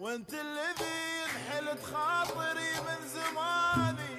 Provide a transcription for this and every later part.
وانت الذي انحلت خاطري من زماني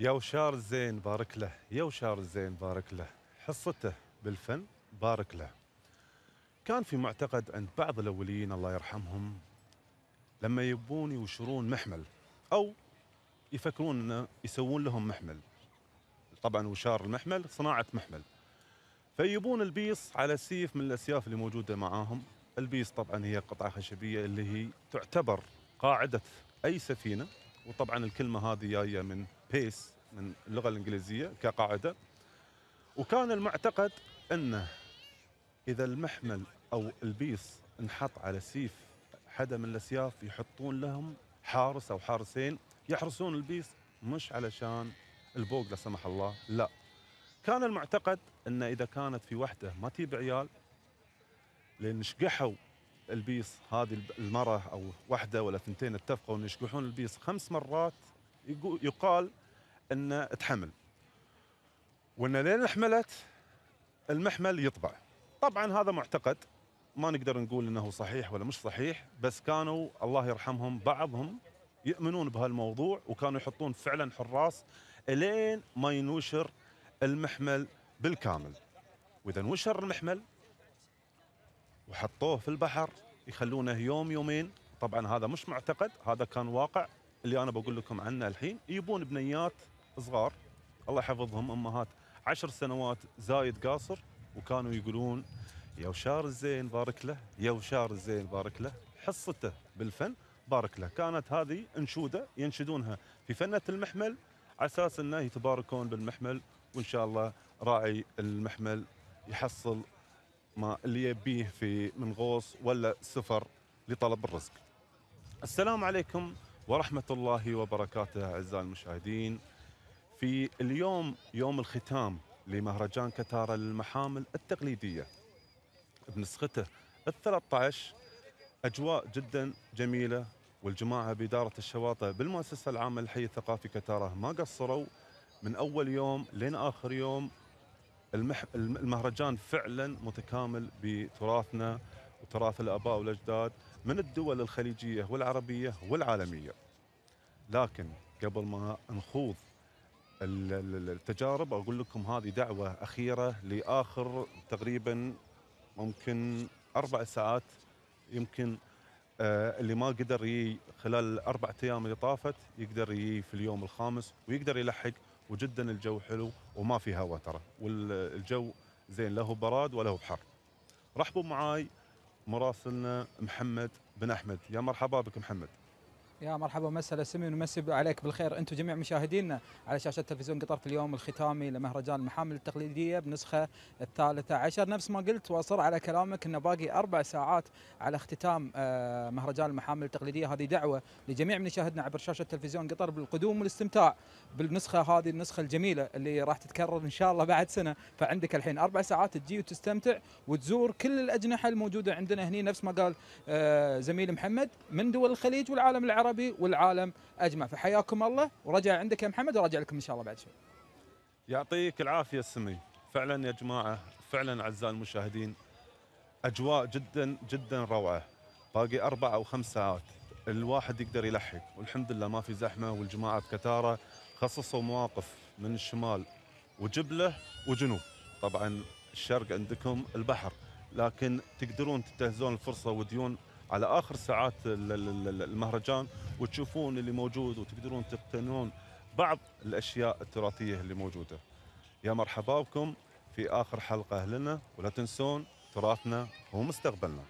يا وشار الزين بارك له يا وشار الزين بارك له حصته بالفن بارك له كان في معتقد عند بعض الأوليين الله يرحمهم لما يبون يوشرون محمل أو يفكرون أنه يسوون لهم محمل طبعا وشار المحمل صناعة محمل فيبون البيص على سيف من الأسياف اللي موجودة معاهم البيص طبعا هي قطعة خشبية اللي هي تعتبر قاعدة أي سفينة وطبعا الكلمة هذه جاية من بيس من اللغه الانجليزيه كقاعده وكان المعتقد انه اذا المحمل او البيس انحط على سيف حدا من الاسياف يحطون لهم حارس او حارسين يحرسون البيس مش علشان البوق لا سمح الله لا كان المعتقد ان اذا كانت في وحده ما تجيب عيال لان شقحوا البيس هذه المره او وحده ولا ثنتين اتفقوا ان يشقحون البيس خمس مرات يقال ان تحمل وان لين حملت المحمل يطبع طبعا هذا معتقد ما نقدر نقول انه صحيح ولا مش صحيح بس كانوا الله يرحمهم بعضهم يؤمنون بهالموضوع وكانوا يحطون فعلا حراس الين ما ينوشر المحمل بالكامل واذا نوشر المحمل وحطوه في البحر يخلونه يوم يومين طبعا هذا مش معتقد هذا كان واقع اللي انا بقول لكم عنه الحين يبون بنيات صغار الله يحفظهم امهات عشر سنوات زايد قاصر وكانوا يقولون يا وشار الزين بارك له يا وشار الزين بارك له حصته بالفن بارك له كانت هذه انشوده ينشدونها في فنه المحمل على اساس انه يتباركون بالمحمل وان شاء الله راعي المحمل يحصل ما اللي يبيه في من غوص ولا سفر لطلب الرزق. السلام عليكم ورحمه الله وبركاته اعزائي المشاهدين. في اليوم يوم الختام لمهرجان كتارة للمحامل التقليدية بنسخته ال 13 أجواء جدا جميلة والجماعة بإدارة الشواطئ بالمؤسسة العامة للحي الثقافي كتارة ما قصروا من أول يوم لين آخر يوم المح... المهرجان فعلا متكامل بتراثنا وتراث الآباء والأجداد من الدول الخليجية والعربية والعالمية لكن قبل ما نخوض التجارب اقول لكم هذه دعوه اخيره لاخر تقريبا ممكن اربع ساعات يمكن آه، اللي ما قدر يجي خلال الاربع ايام اللي طافت يقدر يجي في اليوم الخامس ويقدر يلحق وجدا الجو حلو وما في هواء ترى والجو زين له براد وله بحر. رحبوا معاي مراسلنا محمد بن احمد يا مرحبا بك محمد. يا مرحبا ومسهلا سمي ونمسي عليك بالخير انتم جميع مشاهدينا على شاشه تلفزيون قطر في اليوم الختامي لمهرجان المحامل التقليديه بنسخه الثالثه عشر نفس ما قلت واصر على كلامك انه باقي اربع ساعات على اختتام آه، مهرجان المحامل التقليديه هذه دعوه لجميع من يشاهدنا عبر شاشه تلفزيون قطر بالقدوم والاستمتاع بالنسخه هذه النسخه الجميله اللي راح تتكرر ان شاء الله بعد سنه فعندك الحين اربع ساعات تجي وتستمتع وتزور كل الاجنحه الموجوده عندنا هنا نفس ما قال آه، زميل محمد من دول الخليج والعالم العربي العربي والعالم اجمع فحياكم الله ورجع عندك يا محمد وراجع لكم ان شاء الله بعد شوي يعطيك العافيه السمي فعلا يا جماعه فعلا اعزائي المشاهدين اجواء جدا جدا روعه باقي اربع او خمس ساعات الواحد يقدر يلحق والحمد لله ما في زحمه والجماعه بكتاره خصصوا مواقف من الشمال وجبله وجنوب طبعا الشرق عندكم البحر لكن تقدرون تنتهزون الفرصه وديون على اخر ساعات المهرجان وتشوفون اللي موجود وتقدرون تقتنون بعض الاشياء التراثيه اللي موجوده. يا مرحبا بكم في اخر حلقه لنا ولا تنسون تراثنا هو مستقبلنا.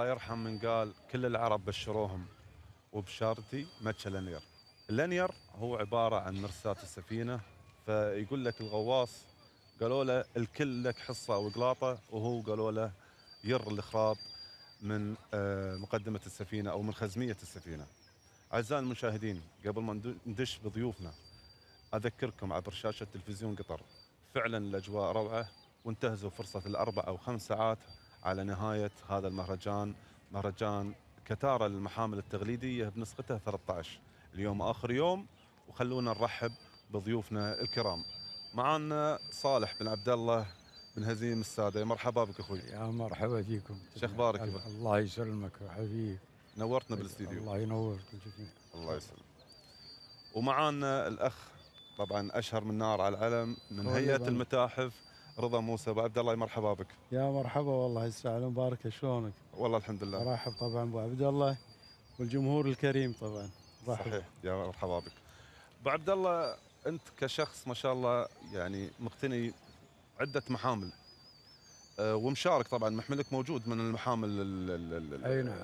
الله يرحم من قال كل العرب بشروهم وبشارتي متش لنير الانير هو عباره عن مرسات السفينه فيقول لك الغواص قالوا له الكل لك حصه وقلاطه وهو قالوا له ير الإخراب من آه، مقدمه السفينه او من خزميه السفينه اعزائي المشاهدين قبل ما ندش بضيوفنا اذكركم عبر شاشه تلفزيون قطر فعلا الاجواء روعه وانتهزوا فرصه الاربع او خمس ساعات على نهاية هذا المهرجان مهرجان كتارة للمحامل التغليدية بنسختها 13 اليوم آخر يوم وخلونا نرحب بضيوفنا الكرام معنا صالح بن عبد الله بن هزيم السادة مرحبا بك أخوي يا مرحبا فيكم شو أخبارك الله يسلمك حبيبي نورتنا بالاستديو الله ينورك الجميع الله يسلم ومعانا الأخ طبعا أشهر من نار على العلم من هيئة المتاحف رضا موسى ابو عبد الله مرحبا بك يا مرحبا والله يسعد مبارك شلونك والله الحمد لله مرحب طبعا ابو عبد الله والجمهور الكريم طبعا مرحب. صحيح يا مرحبا بك ابو عبد الله انت كشخص ما شاء الله يعني مقتني عده محامل أه، ومشارك طبعا محملك موجود من المحامل اي نعم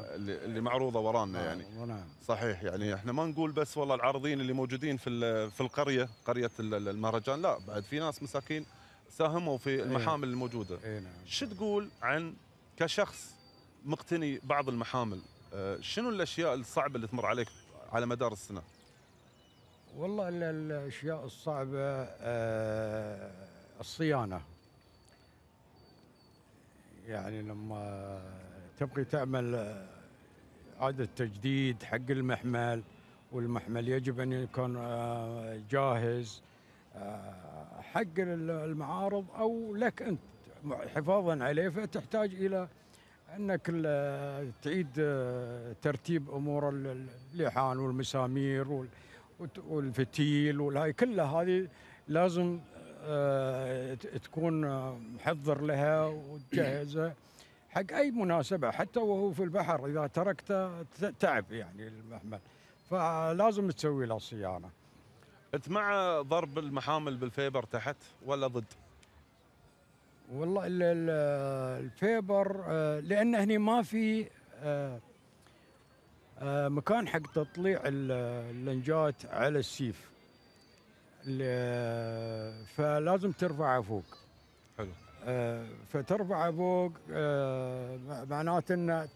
اللي معروضه ورانا يعني نعم صحيح يعني احنا ما نقول بس والله العارضين اللي موجودين في في القريه قريه المهرجان لا بعد في ناس مساكين ساهموا في إيه. المحامل الموجوده إيه، نعم. شو تقول عن كشخص مقتني بعض المحامل آه، شنو الاشياء الصعبه اللي تمر عليك على مدار السنه والله الاشياء الصعبه آه، الصيانه يعني لما تبقي تعمل إعادة آه، تجديد حق المحمل والمحمل يجب أن يكون جاهز حق المعارض او لك انت حفاظا عليه فتحتاج الى انك تعيد آه، ترتيب امور اللحان والمسامير والفتيل والهاي كلها هذه لازم آه، تكون آه، محضر لها وتجهزها حق اي مناسبه حتى وهو في البحر اذا تركته تعب يعني المحمل فلازم تسوي له صيانه انت مع ضرب المحامل بالفيبر تحت ولا ضد؟ والله الفيبر آه، لان هني ما في آه، آه، مكان حق تطليع اللنجات على السيف فلازم ترفعه فوق حلو فترفعه فوق معناته انه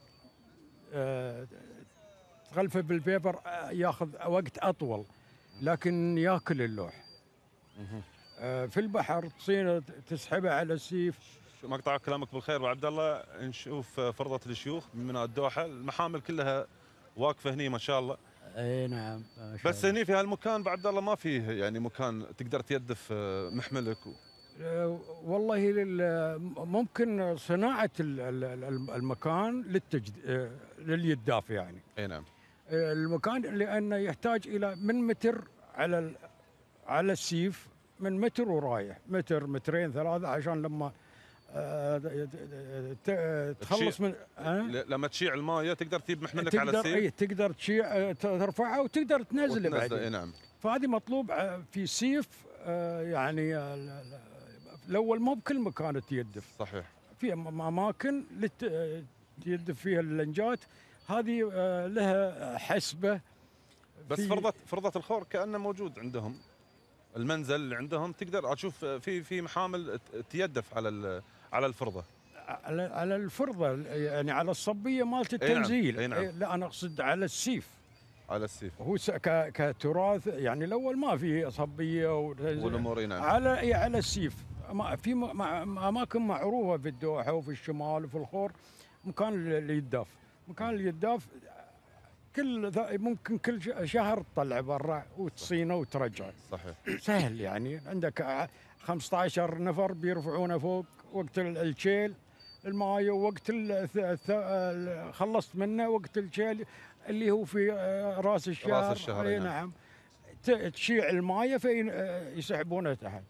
تغلفه بالفيبر ياخذ وقت اطول لكن ياكل اللوح آه في البحر تصير تسحبه على السيف مقطع كلامك بالخير وعبد الله نشوف آه، فرضة الشيوخ من الدوحة المحامل كلها واقفة هنا ما شاء الله اي نعم بس هني في هالمكان عبد الله ما فيه يعني مكان تقدر تيدف آه، محملك و... آه، والله ممكن صناعة المكان للتجد... لليداف يعني اي نعم المكان لانه يحتاج الى من متر على على السيف من متر ورايح متر مترين ثلاثه عشان لما آه، تخلص من لما تشيع المايه تقدر تجيب محملك على السيف ايه تقدر تشيع آه، ترفعها وتقدر تنزله بعد اي نعم فهذه مطلوب آه، في سيف يعني الاول مو بكل مكان تيدف صحيح في اماكن تيدف فيها اللنجات هذه آه، لها حسبه بس فرضه فرضه الخور كانه موجود عندهم المنزل اللي عندهم تقدر اشوف آه، في في محامل تيدف على على الفرضه على على الفرضه يعني على الصبيه مالت نعم، التنزيل اي نعم. أي نعم. لا انا اقصد على السيف على السيف هو كتراث يعني الاول ما في صبيه والامور نعم على على السيف في اماكن معروفه في الدوحه وفي الشمال وفي الخور مكان اللي يدف مكان الجداف كل ممكن كل شهر تطلع برا وتصينه وترجع صحيح سهل يعني عندك 15 نفر بيرفعونه فوق وقت الشيل الماي وقت خلصت منه وقت الشيل اللي هو في راس الشهر راس الشهر اي نعم. نعم. تشيع المايه فيسحبونه تحت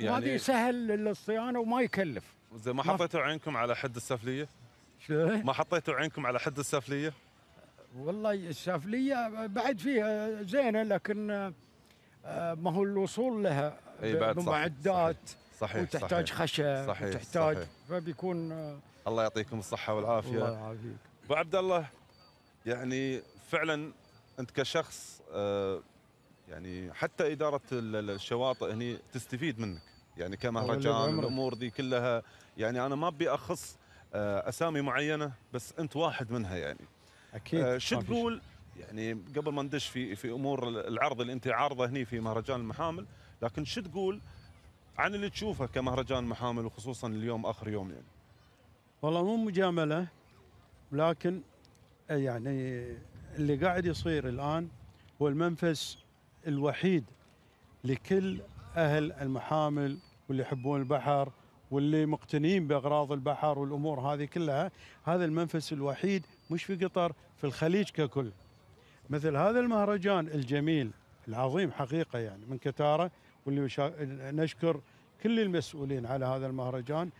يعني هذه سهل للصيانه وما يكلف زي ما حطيتوا عينكم على حد السفليه؟ ما حطيتوا عينكم على حد السافليه؟ والله السافليه بعد فيها زينه لكن آه، ما هو الوصول لها أي بعد بمعدات صحيح. صحيح وتحتاج خشب صحيح. وتحتاج صحيح. فبيكون آه، الله يعطيكم الصحه والعافيه الله يعافيك ابو عبد الله يعني فعلا انت كشخص آه، يعني حتى اداره الشواطئ هني تستفيد منك يعني كمهرجان الامور ذي كلها يعني انا ما ابي اخص آه، اسامي معينه بس انت واحد منها يعني اكيد آه، شو تقول يعني قبل ما ندش في في امور العرض اللي انت عارضه هني في مهرجان المحامل لكن شو تقول عن اللي تشوفه كمهرجان المحامل وخصوصا اليوم اخر يوم يعني والله مو مجامله لكن آه، يعني اللي قاعد يصير الان هو المنفس الوحيد لكل اهل المحامل واللي يحبون البحر واللي مقتنين باغراض البحر والامور هذه كلها هذا المنفس الوحيد مش في قطر في الخليج ككل مثل هذا المهرجان الجميل العظيم حقيقه يعني من كتاره واللي نشكر كل المسؤولين على هذا المهرجان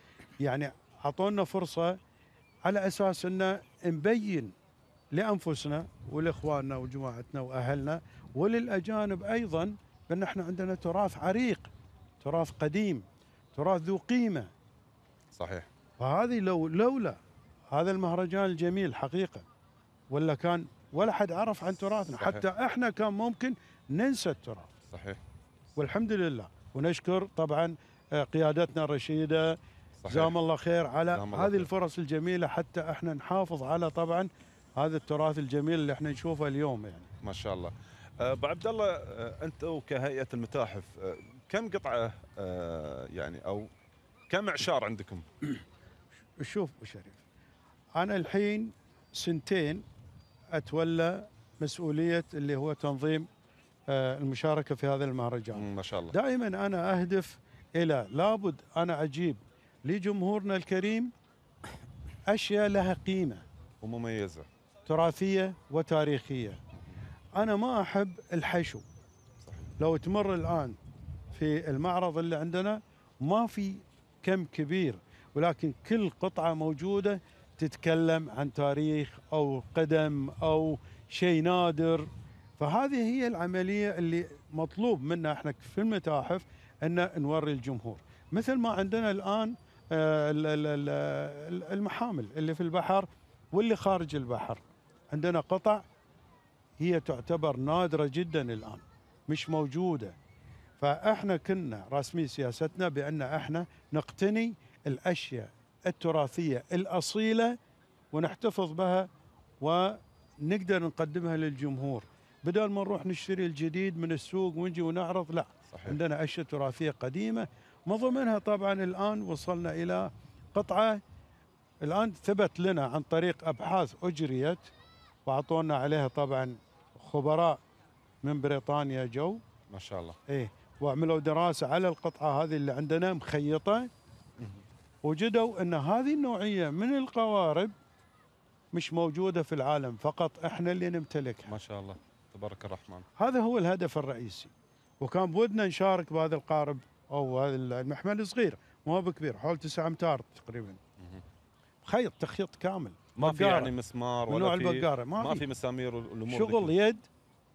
يعني اعطونا فرصه على اساس ان نبين لانفسنا ولاخواننا وجماعتنا واهلنا وللاجانب ايضا بان احنا عندنا تراث عريق تراث قديم تراث ذو قيمه صحيح فهذه لو لولا هذا المهرجان الجميل حقيقه ولا كان ولا حد عرف عن تراثنا صحيح. حتى احنا كان ممكن ننسى التراث صحيح والحمد لله ونشكر طبعا آه، قيادتنا الرشيده جزاهم الله خير على الله هذه خير. الفرص الجميله حتى احنا نحافظ على طبعا هذا التراث الجميل اللي احنا نشوفه اليوم يعني ما شاء الله آه، ابو عبد الله آه، انت كهيئه المتاحف كم قطعه آه، يعني او كم اعشار عندكم؟ شوف ابو شريف انا الحين سنتين اتولى مسؤوليه اللي هو تنظيم آه، المشاركه في هذا المهرجان ما شاء الله دائما انا اهدف الى لابد انا اجيب لجمهورنا الكريم اشياء لها قيمه ومميزه تراثيه وتاريخيه انا ما احب الحشو صحيح. لو تمر الان في المعرض اللي عندنا ما في كم كبير ولكن كل قطعة موجودة تتكلم عن تاريخ أو قدم أو شيء نادر فهذه هي العملية اللي مطلوب منا احنا في المتاحف أن نوري الجمهور مثل ما عندنا الآن آه، المحامل اللي في البحر واللي خارج البحر عندنا قطع هي تعتبر نادرة جدا الآن مش موجودة فاحنا كنا راسمين سياستنا بان احنا نقتني الاشياء التراثيه الاصيله ونحتفظ بها ونقدر نقدمها للجمهور بدل ما نروح نشتري الجديد من السوق ونجي ونعرض لا صحيح. عندنا اشياء تراثيه قديمه من ضمنها طبعا الان وصلنا الى قطعه الان ثبت لنا عن طريق ابحاث اجريت واعطونا عليها طبعا خبراء من بريطانيا جو ما شاء الله ايه وعملوا دراسه على القطعه هذه اللي عندنا مخيطه وجدوا ان هذه النوعيه من القوارب مش موجوده في العالم فقط احنا اللي نمتلكها ما شاء الله تبارك الرحمن هذا هو الهدف الرئيسي وكان بودنا نشارك بهذا القارب او هذا المحمل صغير مو بكبير حول 9 امتار تقريبا خيط تخيط كامل ما في يعني مسمار ولا في البقاره ما, ما في مسامير والامور شغل يد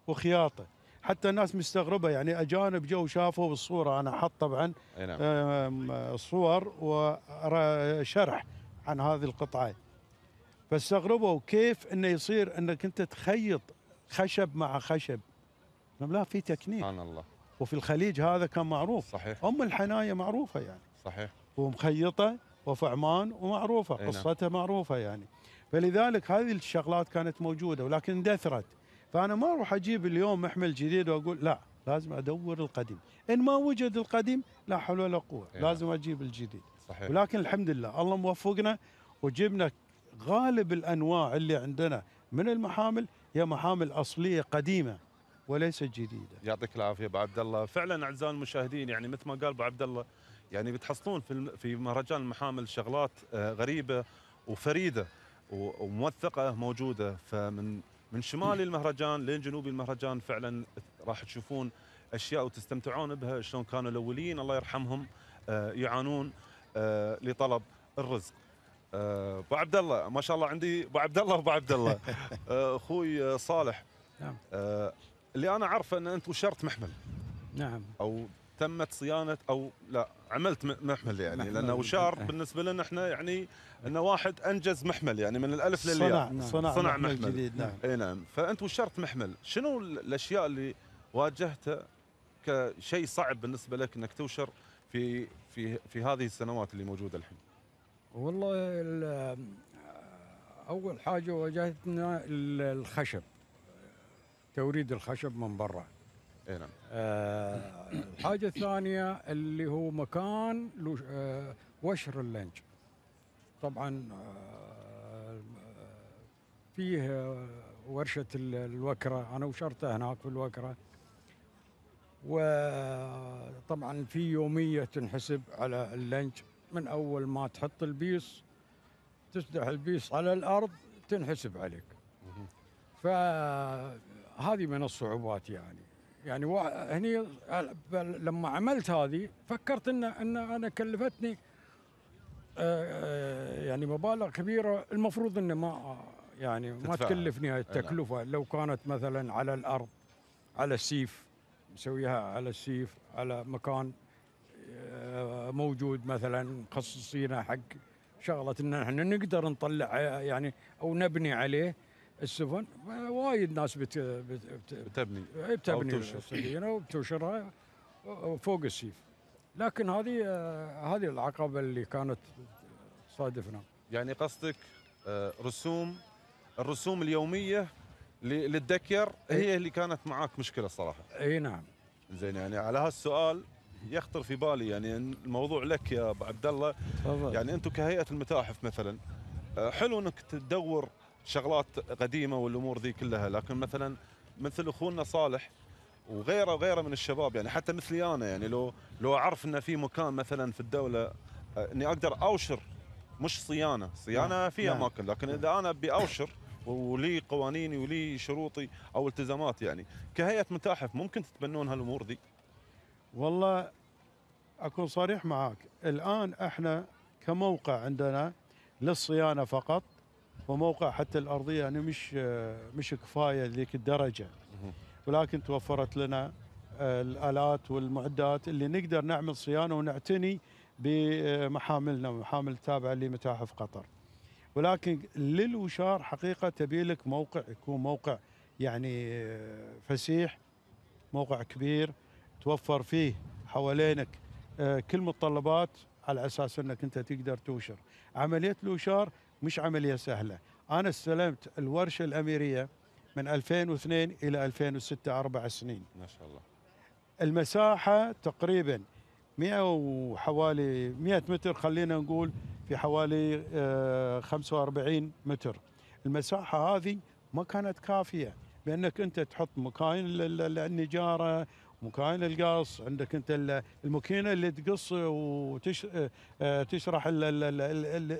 وخياطه حتى الناس مستغربه يعني اجانب جو شافوا الصوره انا حط طبعا نعم. صور وشرح عن هذه القطعه فاستغربوا كيف انه يصير انك انت تخيط خشب مع خشب لا في تكنيك سبحان الله وفي الخليج هذا كان معروف صحيح ام الحنايه معروفه يعني صحيح ومخيطه وفي عمان ومعروفه نعم. قصتها معروفه يعني فلذلك هذه الشغلات كانت موجوده ولكن اندثرت فانا ما اروح اجيب اليوم محمل جديد واقول لا لازم ادور القديم ان ما وجد القديم لا حول ولا قوه يعني. لازم اجيب الجديد صحيح. ولكن الحمد لله الله موفقنا وجبنا غالب الانواع اللي عندنا من المحامل هي محامل اصليه قديمه وليست جديده يعطيك العافيه ابو عبد الله فعلا اعزائي المشاهدين يعني مثل ما قال ابو عبد الله يعني بتحصلون في في مهرجان المحامل شغلات آه، غريبه وفريده وموثقه موجوده فمن من شمال المهرجان لين جنوب المهرجان فعلا راح تشوفون اشياء وتستمتعون بها شلون كانوا الاولين الله يرحمهم آه، يعانون آه، لطلب الرزق آه، ابو عبد الله ما شاء الله عندي ابو عبد الله ابو عبد الله اخوي صالح نعم اللي انا عارفه ان انت وشرت محمل نعم او تمت صيانه او لا عملت محمل يعني محمل لانه وشار إيه. بالنسبه لنا احنا يعني انه واحد انجز محمل يعني من الالف للياء صنع, نعم. صنع, صنع محمل, محمل جديد نعم اي نعم فانت وشرت محمل شنو الاشياء اللي واجهتها كشيء صعب بالنسبه لك انك توشر في في في هذه السنوات اللي موجوده الحين والله اول حاجه واجهتنا الخشب توريد الخشب من برا الحاجه نعم. آه، الثانيه اللي هو مكان آه وشر اللنج طبعا آه، فيه آه، ورشه الوكره انا وشرته هناك في الوكره وطبعا في يوميه تنحسب على اللنج من اول ما تحط البيس تسدح البيس على الارض تنحسب عليك فهذه من الصعوبات يعني يعني هني لما عملت هذه فكرت ان ان انا كلفتني آه، آه، يعني مبالغ كبيره المفروض انه ما يعني ما تكلفني هاي التكلفه لو كانت مثلا على الارض على السيف مسويها على السيف على مكان آه، موجود مثلا مخصصينه حق شغله ان احنا نقدر نطلع يعني او نبني عليه السفن وايد ناس بت بت بت بتبني إيه، بتبني السفينه وبتنشرها فوق السيف لكن هذه هذه العقبه اللي كانت صادفنا يعني قصدك آه، رسوم الرسوم اليوميه للدكر إيه. هي اللي كانت معاك مشكله الصراحه اي نعم زين يعني على هالسؤال يخطر في بالي يعني الموضوع لك يا ابو عبد الله يعني انتم كهيئه المتاحف مثلا آه، حلو انك تدور شغلات قديمه والامور ذي كلها لكن مثلا مثل اخونا صالح وغيره وغيره من الشباب يعني حتى مثلي انا يعني لو لو اعرف ان في مكان مثلا في الدوله آه، اني اقدر اوشر مش صيانه، صيانه نعم، في اماكن نعم. لكن اذا انا ابي اوشر ولي قوانيني ولي شروطي او التزامات يعني كهيئه متاحف ممكن تتبنون هالامور ذي؟ والله اكون صريح معاك، الان احنا كموقع عندنا للصيانه فقط وموقع حتى الارضيه يعني مش آه، مش كفايه لذيك الدرجه ولكن توفرت لنا آه، الالات والمعدات اللي نقدر نعمل صيانه ونعتني بمحاملنا ومحامل التابعه لمتاحف قطر. ولكن للوشار حقيقه تبي لك موقع يكون موقع يعني آه، فسيح موقع كبير توفر فيه حوالينك كل متطلبات على اساس انك انت تقدر توشر. عمليه الوشار مش عمليه سهله انا استلمت الورشه الاميريه من 2002 الى 2006 اربع سنين ما شاء الله المساحه تقريبا 100 وحوالي 100 متر خلينا نقول في حوالي 45 آه، متر المساحه هذه ما كانت كافيه بانك انت تحط مكاين للنجاره مكاين القص عندك انت الماكينه اللي تقص وتشرح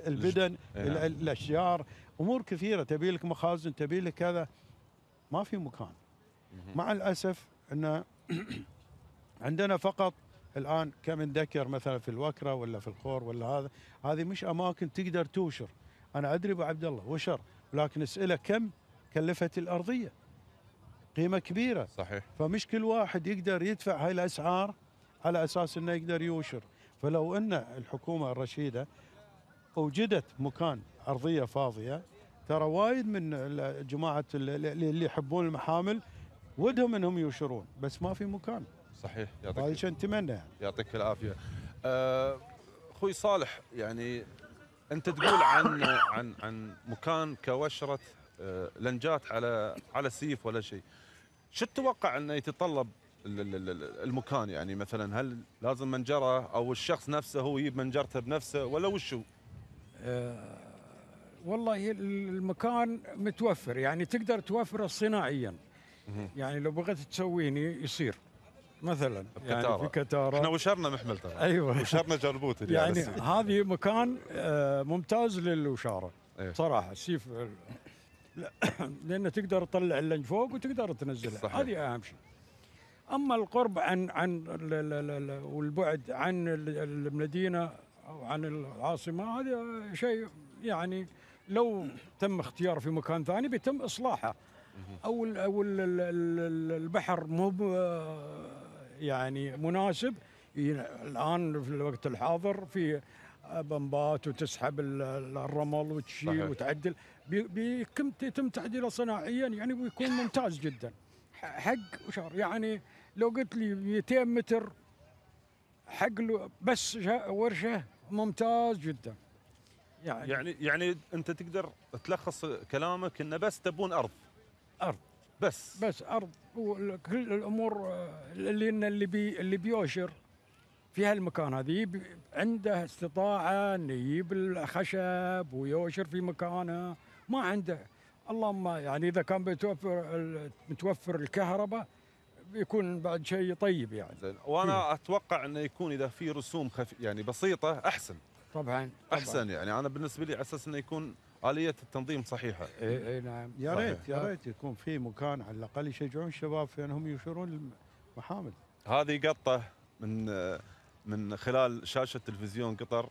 البدن الاشجار امور كثيره تبي لك مخازن تبي لك كذا ما في مكان مع الاسف ان عندنا فقط الان كم نذكر مثلا في الوكره ولا في الخور ولا هذا هذه مش اماكن تقدر توشر انا ادري ابو عبد الله وشر ولكن اسئله كم كلفت الارضيه قيمه كبيره صحيح فمش كل واحد يقدر يدفع هاي الاسعار على اساس انه يقدر يوشر فلو ان الحكومه الرشيده اوجدت مكان ارضيه فاضيه ترى وايد من جماعه اللي يحبون المحامل ودهم انهم يوشرون بس ما في مكان صحيح يعطيك هذا شيء نتمنى يعطيك العافيه آه، اخوي صالح يعني انت تقول عن عن عن مكان كوشره آه، لنجات على على سيف ولا شيء شو تتوقع انه يتطلب المكان يعني مثلا هل لازم منجره او الشخص نفسه هو يجيب منجرته بنفسه ولا وشو؟ آه، والله المكان متوفر يعني تقدر توفره صناعيا يعني لو بغيت تسويني يصير مثلا يعني في كتاره احنا وشرنا محمل ترى ايوه وشرنا جربوت يعني هذه مكان آه، ممتاز للوشاره إيه. صراحه سيف لا لأن تقدر تطلع اللنج فوق وتقدر تنزلها هذه أهم شيء أما القرب عن عن والبعد عن المدينة أو عن العاصمة هذا شيء يعني لو تم اختيار في مكان ثاني بيتم إصلاحه أو أو البحر مو يعني مناسب الآن في الوقت الحاضر في بمبات وتسحب الرمل وتشيل وتعدل بيتم يتم تعديله صناعيا يعني ويكون ممتاز جدا حق وشهر يعني لو قلت لي 200 متر حق بس ورشه ممتاز جدا يعني يعني يعني انت تقدر تلخص كلامك انه بس تبون ارض ارض بس بس ارض وكل الامور آه، اللي اللي بي اللي بيوشر في هالمكان هذه عنده استطاعه انه يجيب الخشب ويوشر في مكانه ما عنده اللهم يعني اذا كان متوفر متوفر الكهرباء بيكون بعد شيء طيب يعني زين وانا فيه. اتوقع انه يكون اذا في رسوم خف يعني بسيطه احسن طبعا, طبعاً. احسن يعني انا بالنسبه لي على اساس انه يكون اليه التنظيم صحيحه اي اي نعم يا ريت يا ريت يكون في مكان على الاقل يشجعون الشباب في انهم ينشرون المحامل هذه قطه من من خلال شاشه تلفزيون قطر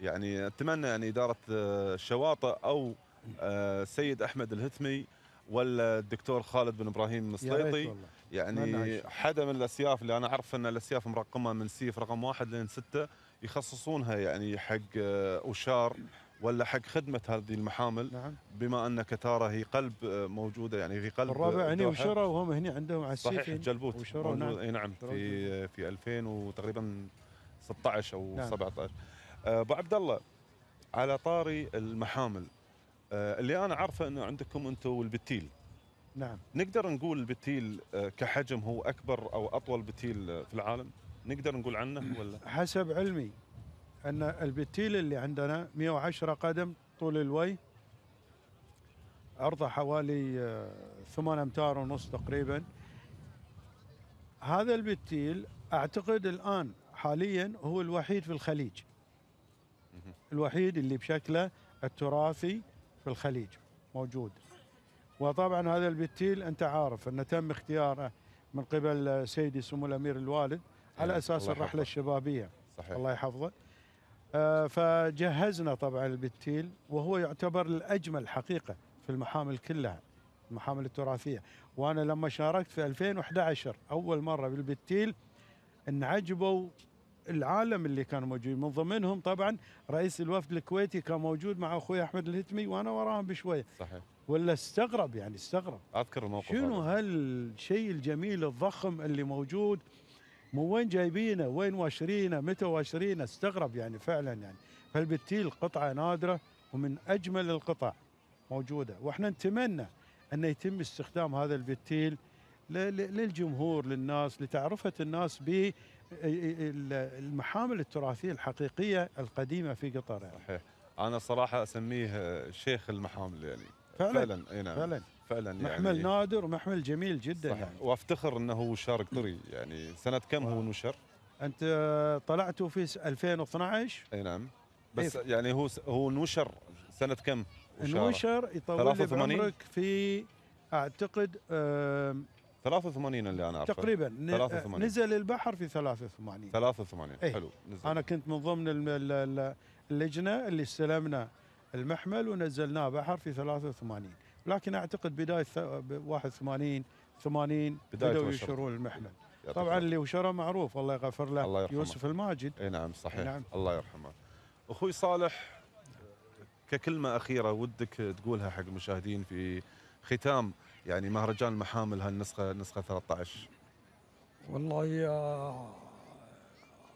يعني اتمنى ان يعني اداره آه، الشواطئ او السيد آه، احمد الهتمي ولا الدكتور خالد بن ابراهيم السليطي يعني حدا من الاسياف اللي انا اعرف ان الاسياف مرقمه من سيف رقم واحد لين سته يخصصونها يعني حق آه، اشار ولا حق خدمه هذه المحامل نعم. بما ان كتاره هي قلب موجوده يعني في قلب الرابع هنا وشرى وهم هنا عندهم على السيف صحيح جلبوت وشرى نعم. إيه، نعم في في 2000 وتقريبا 16 او نعم. 17 آه، ابو عبد الله على طاري المحامل آه، اللي انا عارفه انه عندكم انتم البتيل نعم نقدر نقول البتيل آه، كحجم هو اكبر او اطول بتيل في العالم نقدر نقول عنه ولا حسب علمي ان البتيل اللي عندنا 110 قدم طول الوجه عرضه حوالي 8 امتار ونص تقريبا هذا البتيل اعتقد الان حاليا هو الوحيد في الخليج الوحيد اللي بشكله التراثي في الخليج موجود وطبعا هذا البتيل انت عارف انه تم اختياره من قبل سيدي سمو الامير الوالد على إيه، اساس الرحله الشبابيه صحيح. الله يحفظه آه فجهزنا طبعا البتيل وهو يعتبر الاجمل حقيقه في المحامل كلها المحامل التراثيه وانا لما شاركت في 2011 اول مره بالبتيل انعجبوا العالم اللي كانوا موجودين من ضمنهم طبعا رئيس الوفد الكويتي كان موجود مع اخوي احمد الهتمي وانا وراهم بشويه صحيح ولا استغرب يعني استغرب اذكر الموقف شنو هالشيء الجميل الضخم اللي موجود من وين جايبينه وين واشرينه متى واشرينه استغرب يعني فعلا يعني فالبتيل قطعه نادره ومن اجمل القطع موجوده واحنا نتمنى ان يتم استخدام هذا البتيل للجمهور للناس لتعرفه الناس به المحامل التراثيه الحقيقيه القديمه في قطر يعني. صحيح انا صراحه اسميه شيخ المحامل يعني فعلا فعلا, اي نعم. فعلا. فعلا يعني محمل نادر ومحمل جميل جدا صحيح. يعني. وافتخر انه هو شارك طري يعني سنه كم هو نشر؟ انت طلعته في 2012 اي نعم إيه. بس يعني هو هو نشر سنه كم؟ نشر يطول لي في اعتقد 83 اللي انا اعرفه تقريبا 83 نزل البحر في 83 83 ايه؟ حلو نزل. انا كنت من ضمن اللجنه اللي استلمنا المحمل ونزلناه بحر في 83 لكن اعتقد بدايه 81 80 بداوا يشرون المحمل طبعا اللي وشرى معروف الله يغفر له الله يرحمه. يوسف الماجد اي نعم صحيح نعم. الله يرحمه اخوي صالح ككلمه اخيره ودك تقولها حق المشاهدين في ختام يعني مهرجان المحامل هالنسخه نسخه 13 والله آه،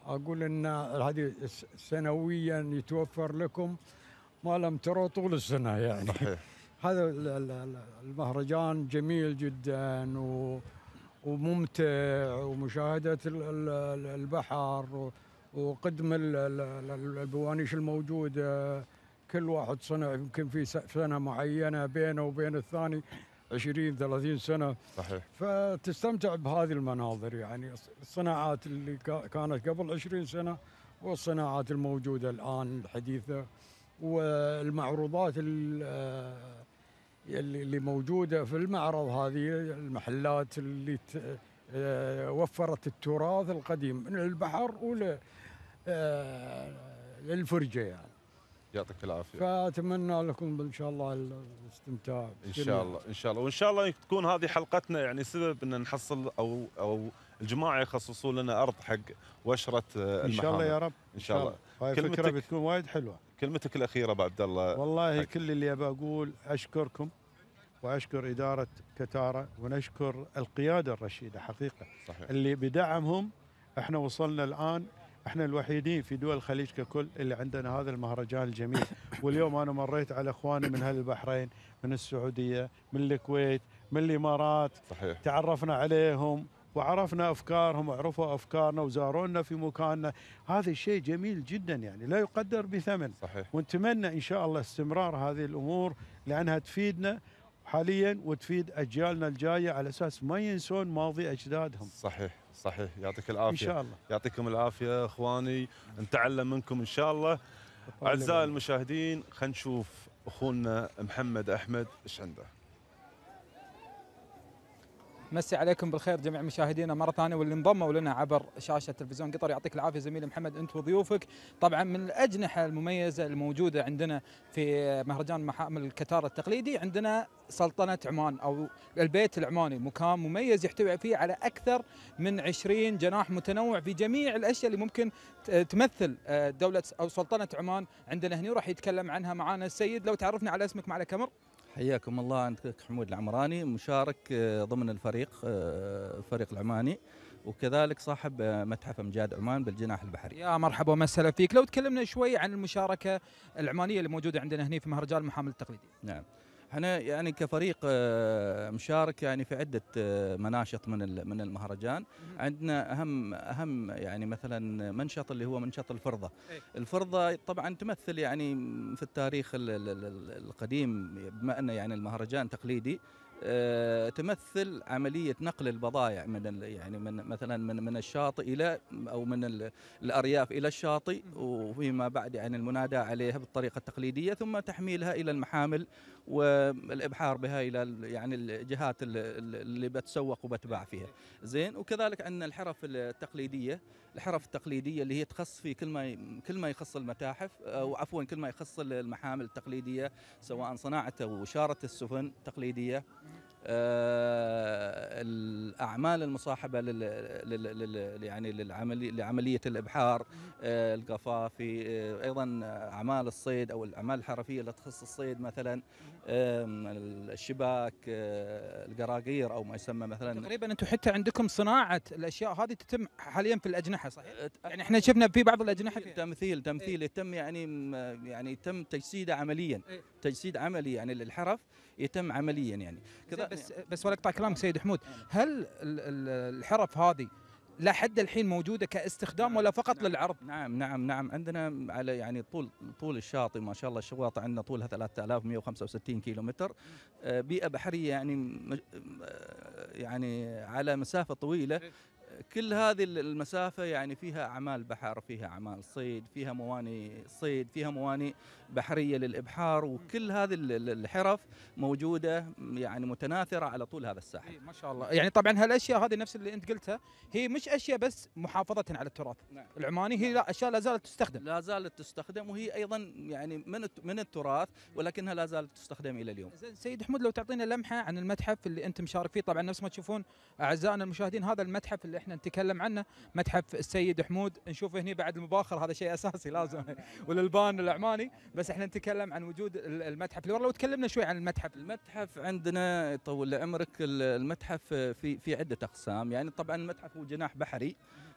اقول ان هذه سنويا يتوفر لكم ما لم تروا طول السنه يعني صحيح. هذا المهرجان جميل جدا و وممتع ومشاهده البحر وقدم البوانيش الموجوده كل واحد صنع يمكن في سنه معينه بينه وبين الثاني 20 30 سنه صحيح فتستمتع بهذه المناظر يعني الصناعات اللي كانت قبل 20 سنه والصناعات الموجوده الان الحديثه والمعروضات آه، اللي موجوده في المعرض هذه المحلات اللي آه، وفرت التراث القديم من البحر وللفرجه آه، يعني يعطيك العافيه فاتمنى لكم ان شاء الله الاستمتاع ان شاء الله ان شاء الله وان شاء الله تكون هذه حلقتنا يعني سبب ان نحصل او او الجماعه يخصصوا لنا ارض حق وشره المحامي آه، ان شاء الله يا رب ان شاء الله هاي الفكره بتكون وايد حلوه كلمتك الاخيره ابو عبد الله والله حاجة. كل اللي ابى اقول اشكركم واشكر اداره كتاره ونشكر القياده الرشيده حقيقه صحيح. اللي بدعمهم احنا وصلنا الان احنا الوحيدين في دول الخليج ككل اللي عندنا هذا المهرجان الجميل واليوم انا مريت على اخواني من اهل البحرين من السعوديه من الكويت من الامارات صحيح. تعرفنا عليهم وعرفنا افكارهم وعرفوا افكارنا وزارونا في مكاننا هذا الشيء جميل جدا يعني لا يقدر بثمن صحيح. ونتمنى ان شاء الله استمرار هذه الامور لانها تفيدنا حاليا وتفيد اجيالنا الجايه على اساس ما ينسون ماضي اجدادهم صحيح صحيح يعطيك العافيه ان شاء الله يعطيكم العافيه اخواني نتعلم منكم ان شاء الله اعزائي المشاهدين خلينا نشوف اخونا محمد احمد ايش عنده مسي عليكم بالخير جميع مشاهدينا مره ثانيه واللي انضموا لنا عبر شاشه تلفزيون قطر يعطيك العافيه زميلي محمد انت وضيوفك طبعا من الاجنحه المميزه الموجوده عندنا في مهرجان محامل الكتار التقليدي عندنا سلطنه عمان او البيت العماني مكان مميز يحتوي فيه على اكثر من 20 جناح متنوع في جميع الاشياء اللي ممكن تمثل آه، دوله او سلطنه عمان عندنا هنا راح يتكلم عنها معانا السيد لو تعرفنا على اسمك معنا كمر حياكم الله انت حمود العمراني مشارك آه، ضمن الفريق الفريق آه، العماني وكذلك صاحب آه، متحف امجاد عمان بالجناح البحري. يا مرحبا ومسهلا فيك، لو تكلمنا شوي عن المشاركه العمانيه اللي موجوده عندنا هنا في مهرجان المحامل التقليدي. نعم. احنا يعني كفريق آه، مشارك يعني في عده آه، مناشط من من المهرجان عندنا اهم اهم يعني مثلا منشط اللي هو منشط الفرضه إيه. الفرضه طبعا تمثل يعني في التاريخ القديم بما ان يعني المهرجان تقليدي آه، تمثل عملية نقل البضائع من يعني من مثلا من من الشاطئ إلى أو من الأرياف إلى الشاطئ وفيما بعد يعني المنادى عليها بالطريقة التقليدية ثم تحميلها إلى المحامل والابحار بها الى يعني الجهات اللي بتسوق وبتباع فيها زين وكذلك عندنا الحرف التقليديه الحرف التقليديه اللي هي تخص في كل ما كل ما يخص المتاحف او نعم. عفوا كل ما يخص المحامل التقليديه سواء صناعه او شاره السفن التقليديه آه، الاعمال المصاحبه لل, لل يعني لعمليه الابحار آه، القفافي آه، ايضا اعمال الصيد او الاعمال الحرفيه اللي تخص الصيد مثلا الشباك القراقير او ما يسمى مثلا تقريبا انتم حتى عندكم صناعه الاشياء هذه تتم حاليا في الاجنحه صحيح؟ يعني احنا شفنا في بعض الاجنحه تمثيل تمثيل يتم يعني يعني يتم تجسيده عمليا إيه. تجسيد عملي يعني للحرف يتم عمليا يعني كذا بس يعني بس ولا اقطع كلامك سيد حمود نعم. هل الحرف هذه لحد الحين موجوده كاستخدام نعم ولا فقط نعم للعرض؟ نعم نعم نعم عندنا على يعني طول طول الشاطئ ما شاء الله الشواطئ عندنا طولها 3165 كيلو متر بيئه بحريه يعني آه، يعني على مسافه طويله كل هذه المسافة يعني فيها أعمال بحر فيها أعمال صيد فيها مواني صيد فيها مواني بحرية للإبحار وكل هذه الحرف موجودة يعني متناثرة على طول هذا الساحل إيه، ما شاء الله يعني طبعا هالأشياء هذه نفس اللي أنت قلتها هي مش أشياء بس محافظة على التراث نعم. العماني هي نعم. لا أشياء لا زالت تستخدم لا زالت تستخدم وهي أيضا يعني من من التراث ولكنها لا زالت تستخدم إلى اليوم زين سيد حمود لو تعطينا لمحة عن المتحف اللي أنت مشارك فيه طبعا نفس ما تشوفون أعزائنا المشاهدين هذا المتحف اللي احنا نتكلم عنه متحف السيد حمود نشوفه هنا بعد المباخر هذا شيء اساسي لازم والالبان العماني بس احنا نتكلم عن وجود المتحف اللي لو تكلمنا شوي عن المتحف المتحف عندنا طول عمرك المتحف في في عده اقسام يعني طبعا المتحف هو جناح بحري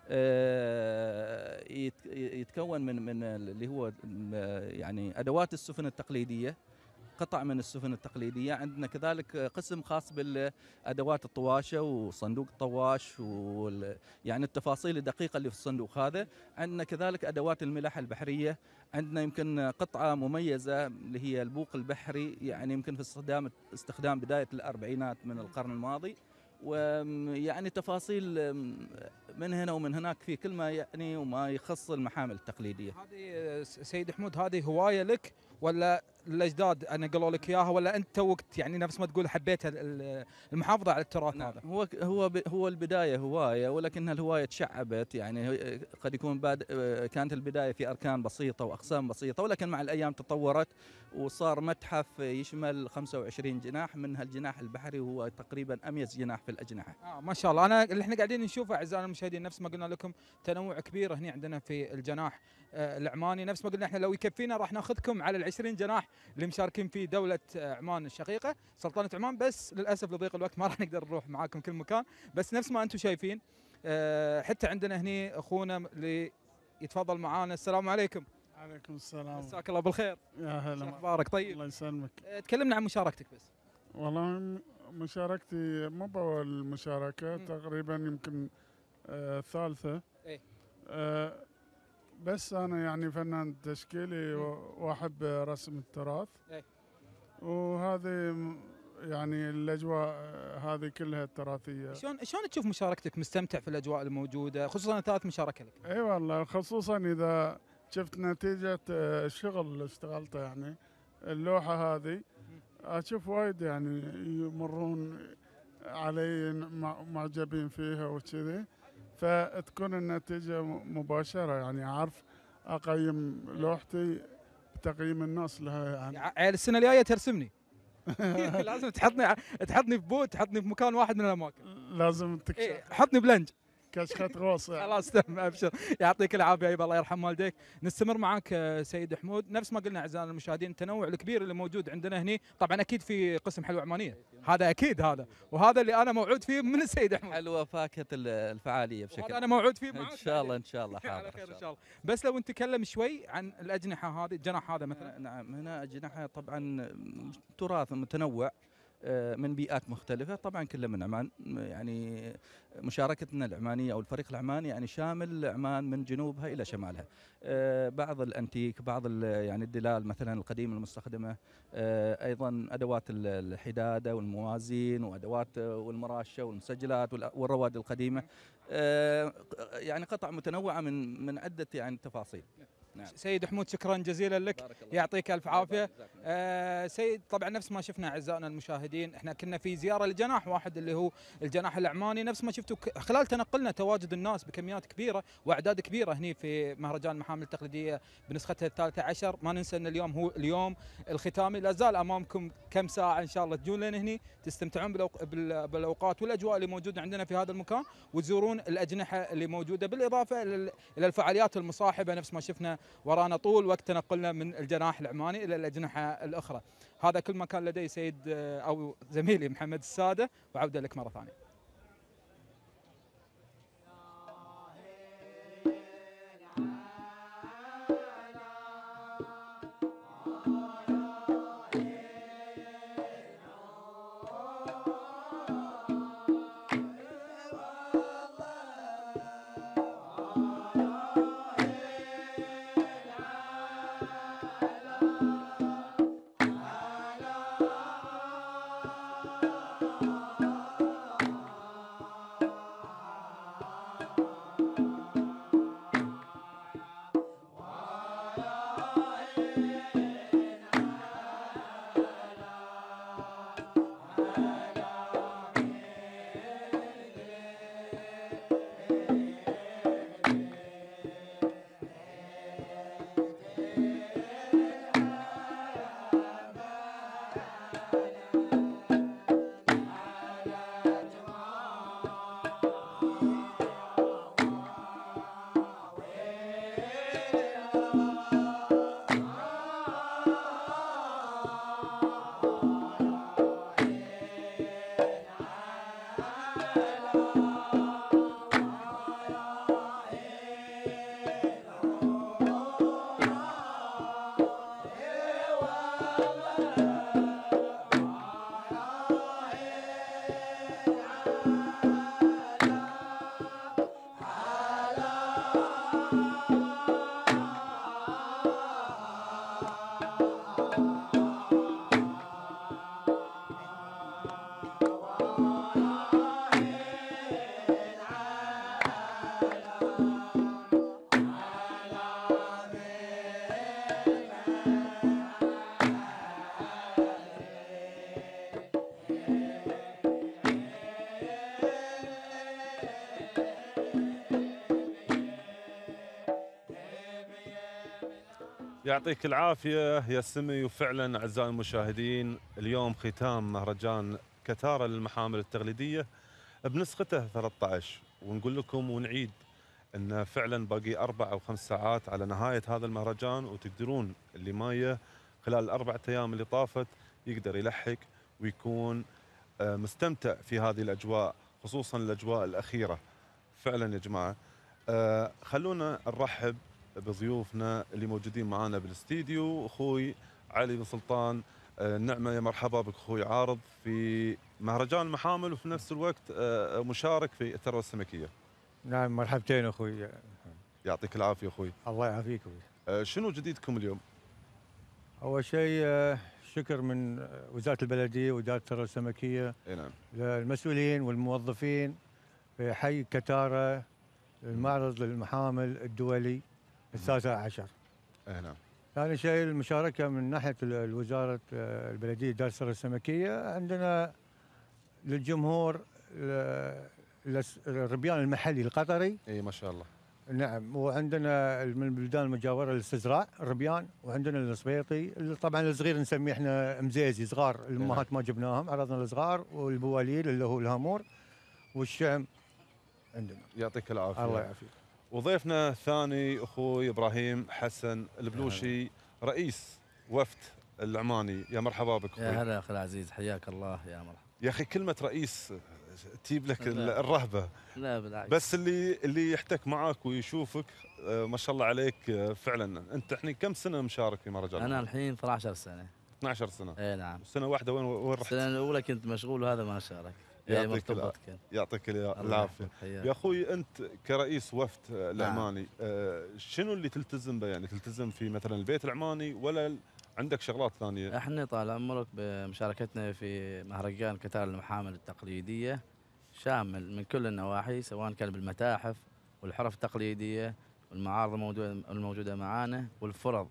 آه، يتكون من من اللي هو يعني ادوات السفن التقليديه قطع من السفن التقليدية عندنا كذلك قسم خاص بالأدوات الطواشة وصندوق الطواش وال... يعني التفاصيل الدقيقة اللي في الصندوق هذا عندنا كذلك أدوات الملاحة البحرية عندنا يمكن قطعة مميزة اللي هي البوق البحري يعني يمكن في استخدام استخدام بداية الأربعينات من القرن الماضي ويعني تفاصيل من هنا ومن هناك في كل ما يعني وما يخص المحامل التقليديه. هذه سيد حمود هذه هوايه لك ولا الاجداد انا قالوا لك اياها ولا انت توك يعني نفس ما تقول حبيت المحافظه على التراث نعم. هذا هو هو هو البدايه هوايه ولكنها الهوايه تشعبت يعني قد يكون بعد آه، كانت البدايه في اركان بسيطه واقسام بسيطه ولكن مع الايام تطورت وصار متحف يشمل 25 جناح منها الجناح البحري وهو تقريبا اميز جناح في الاجنحه. آه ما شاء الله انا اللي احنا قاعدين نشوفه اعزائي المشاهدين نفس ما قلنا لكم تنوع كبير هنا عندنا في الجناح آه، العماني نفس ما قلنا احنا لو يكفينا راح ناخذكم على ال 20 جناح اللي مشاركين فيه دوله عمان الشقيقه سلطنه عمان بس للاسف لضيق الوقت ما راح نقدر نروح معاكم كل مكان بس نفس ما انتم شايفين آه، حتى عندنا هني اخونا اللي يتفضل معانا السلام عليكم عليكم السلام مساك الله بالخير يا هلا اخبارك طيب الله يسلمك آه، تكلمنا عن مشاركتك بس والله مشاركتي مو باول مشاركه تقريبا يمكن آه ثالثه ايه آه بس انا يعني فنان تشكيلي واحب رسم التراث إيه. وهذه يعني الاجواء هذه كلها تراثيه شلون شلون تشوف مشاركتك مستمتع في الاجواء الموجوده خصوصا ثالث مشاركه لك اي أيوة والله خصوصا اذا شفت نتيجه آه، الشغل اللي اشتغلته يعني اللوحه هذه اشوف وايد يعني يمرون علي معجبين فيها وكذي فتكون النتيجة مباشرة يعني أعرف أقيم لوحتي بتقييم الناس لها يعني السنة الجاية ترسمني لازم تحطني تحطني في بوت تحطني في مكان واحد من الأماكن لازم تكشف إيه، حطني بلنج كشخة غوص خلاص تم ابشر يعطيك العافيه ايوب الله يرحم والديك نستمر معاك آه، سيد حمود نفس ما قلنا اعزائنا المشاهدين التنوع الكبير اللي موجود عندنا هنا طبعا اكيد في قسم حلوى عمانيه هذا اكيد هذا وهذا اللي انا موعود فيه من السيد حمود حلوى فاكهه الفعاليه بشكل انا موعود فيه معك ان شاء الله ان شاء الله حاضر ان شاء الله بس لو نتكلم شوي عن الاجنحه هذه الجناح هذا مثلا نعم هنا اجنحه طبعا تراث متنوع آه، من بيئات مختلفه طبعا كلها من عمان يعني مشاركتنا العمانيه او الفريق العماني يعني شامل عمان من جنوبها الى شمالها آه، بعض الانتيك بعض يعني الدلال مثلا القديمه المستخدمه آه، ايضا ادوات الحداده والموازين وادوات والمراشه والمسجلات والرواد القديمه يعني قطع متنوعه من من عده يعني تفاصيل نعم. سيد حمود شكرا جزيلا لك يعطيك الف عافيه آه سيد طبعا نفس ما شفنا اعزائنا المشاهدين احنا كنا في زياره لجناح واحد اللي هو الجناح العماني نفس ما شفتوا خلال تنقلنا تواجد الناس بكميات كبيره واعداد كبيره هني في مهرجان المحامل التقليديه بنسختها الثالثه عشر ما ننسى ان اليوم هو اليوم الختامي لا زال امامكم كم ساعه ان شاء الله تجون لنا هني تستمتعون بالاوقات والاجواء اللي موجوده عندنا في هذا المكان وتزورون الاجنحه اللي موجوده بالاضافه الى الفعاليات المصاحبه نفس ما شفنا ورانا طول وقت تنقلنا من الجناح العماني الى الاجنحه الاخرى هذا كل ما كان لدي سيد آه، او زميلي محمد الساده وعوده لك مره ثانيه يعطيك العافية يا سمي وفعلا أعزائي المشاهدين اليوم ختام مهرجان كتارة للمحامل التقليدية بنسخته 13 ونقول لكم ونعيد أن فعلا باقي أربع أو خمس ساعات على نهاية هذا المهرجان وتقدرون اللي مايه خلال الأربع أيام اللي طافت يقدر يلحق ويكون آه، مستمتع في هذه الأجواء خصوصا الأجواء الأخيرة فعلا يا جماعة آه، خلونا نرحب بضيوفنا اللي موجودين معنا بالاستديو اخوي علي بن سلطان النعمه آه، يا مرحبا بك اخوي عارض في مهرجان المحامل وفي نفس الوقت آه، مشارك في الثروه السمكيه. نعم مرحبتين اخوي. يعطيك العافيه اخوي. الله يعافيك اخوي. آه، شنو جديدكم اليوم؟ اول شيء شكر من وزاره البلديه وزاره الثروه السمكيه. اي نعم. للمسؤولين والموظفين في حي كتاره المعرض للمحامل الدولي. السادسة عشر اي آه، نعم ثاني شيء المشاركة من ناحية الوزارة آه، البلدية دار السر السمكية عندنا للجمهور الربيان المحلي القطري اي ما شاء الله نعم وعندنا من البلدان المجاوره الاستزراع الربيان وعندنا الصبيطي طبعا الصغير نسميه احنا مزيزي صغار الامهات ما جبناهم عرضنا الصغار والبواليل اللي هو الهامور والشعم عندنا يعطيك العافيه الله يعافيك وضيفنا الثاني اخوي ابراهيم حسن البلوشي رئيس وفد العماني يا مرحبا بك يا هلا اخي العزيز حياك الله يا مرحبا يا اخي كلمه رئيس تجيب لك لا الرهبه لا بالعكس بس اللي اللي يحتك معك ويشوفك آه، ما شاء الله عليك آه، فعلا انت الحين كم سنه مشارك في مهرجان انا الحين 12 سنه 12 سنه اي نعم سنه واحده وين وين رحت؟ السنه الاولى كنت مشغول وهذا ما شارك يعطيك يعطيك العافيه يا اخوي انت كرئيس وفد نعم. العماني آه شنو اللي تلتزم به يعني تلتزم في مثلا البيت العماني ولا عندك شغلات ثانيه احنا طال عمرك بمشاركتنا في مهرجان قطار المحامل التقليديه شامل من كل النواحي سواء كان بالمتاحف والحرف التقليديه والمعارض الموجوده معانا والفرض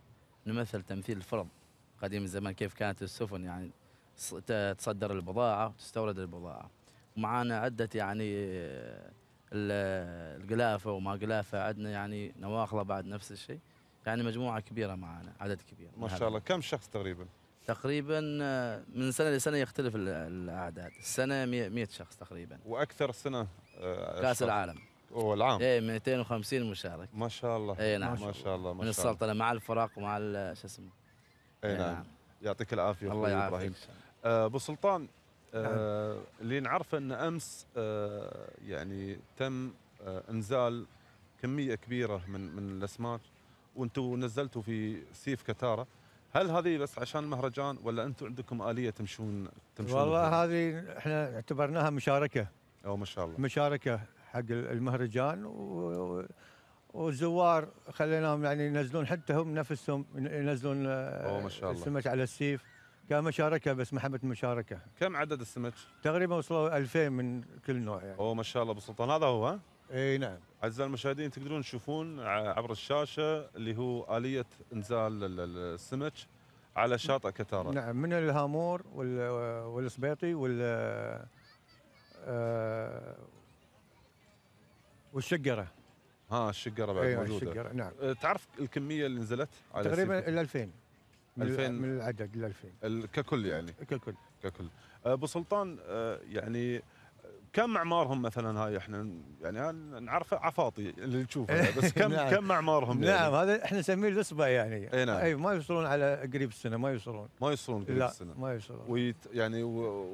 نمثل تمثيل الفرض قديم الزمان كيف كانت السفن يعني تصدر البضاعه وتستورد البضاعه ومعانا عدة يعني القلافة وما قلافة عندنا يعني نواخلة بعد نفس الشيء يعني مجموعة كبيرة معانا عدد كبير ما شاء الله كم شخص تقريبا؟ تقريبا من سنة لسنة يختلف الأعداد السنة 100 شخص تقريبا وأكثر سنة آه، كأس العالم هو العام ايه 250 مشارك ما شاء الله اي نعم ما شاء الله ما شاء الله من السلطنه مع الفرق ومع شو اسمه اي إيه، نعم. نعم يعطيك العافيه الله يعافيك آه، ابو سلطان نعم. آه، اللي نعرفه ان امس آه، يعني تم آه، انزال كميه كبيره من من الاسماك وانتم نزلتوا في سيف كتاره هل هذه بس عشان المهرجان ولا انتم عندكم اليه تمشون تمشون والله هذه احنا اعتبرناها مشاركه او ما شاء الله مشاركه حق المهرجان والزوار خليناهم يعني ينزلون حتى هم نفسهم ينزلون او ما شاء الله. السمك على السيف كمشاركه بس محبه المشاركه كم عدد السمك؟ تقريبا وصلوا 2000 من كل نوع يعني اوه ما شاء الله ابو سلطان هذا هو ها؟ اي نعم اعزائي المشاهدين تقدرون تشوفون عبر الشاشه اللي هو اليه انزال السمك على شاطئ كتاره نعم من الهامور والسبيطي وال آه، والشقره ها الشقره بعد أيوة موجوده الشقره نعم أه، تعرف الكميه اللي نزلت على تقريبا ال 2000 من 2000 من العدد ال 2000 ككل يعني ككل ككل أه، ابو سلطان أه، يعني كم اعمارهم مثلا هاي احنا يعني نعرف عفاطي اللي تشوفه بس كم نعم. كم اعمارهم يعني؟ نعم يعني؟ هذا احنا نسميه الاصبع يعني اي نعم. اي أيوة، ما يوصلون على قريب السنه ما يوصلون ما يوصلون قريب السنه لا ما يوصلون ويت يعني و...